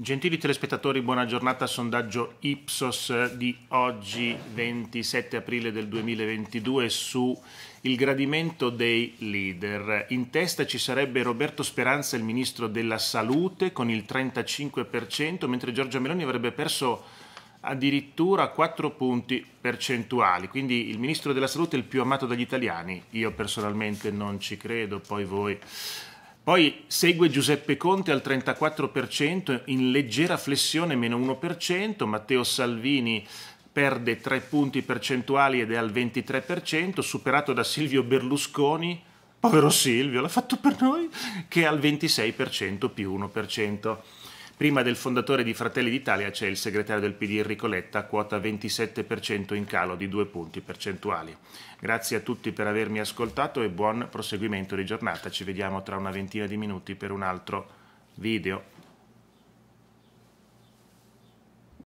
Gentili telespettatori, buona giornata. Sondaggio Ipsos di oggi, 27 aprile del 2022, su il gradimento dei leader. In testa ci sarebbe Roberto Speranza, il ministro della Salute, con il 35%, mentre Giorgia Meloni avrebbe perso addirittura 4 punti percentuali. Quindi il ministro della Salute è il più amato dagli italiani. Io personalmente non ci credo, poi voi poi segue Giuseppe Conte al 34%, in leggera flessione meno 1%, Matteo Salvini perde 3 punti percentuali ed è al 23%, superato da Silvio Berlusconi, povero Silvio, l'ha fatto per noi, che è al 26% più 1%. Prima del fondatore di Fratelli d'Italia c'è il segretario del PD Enrico Letta, quota 27% in calo di due punti percentuali. Grazie a tutti per avermi ascoltato e buon proseguimento di giornata. Ci vediamo tra una ventina di minuti per un altro video.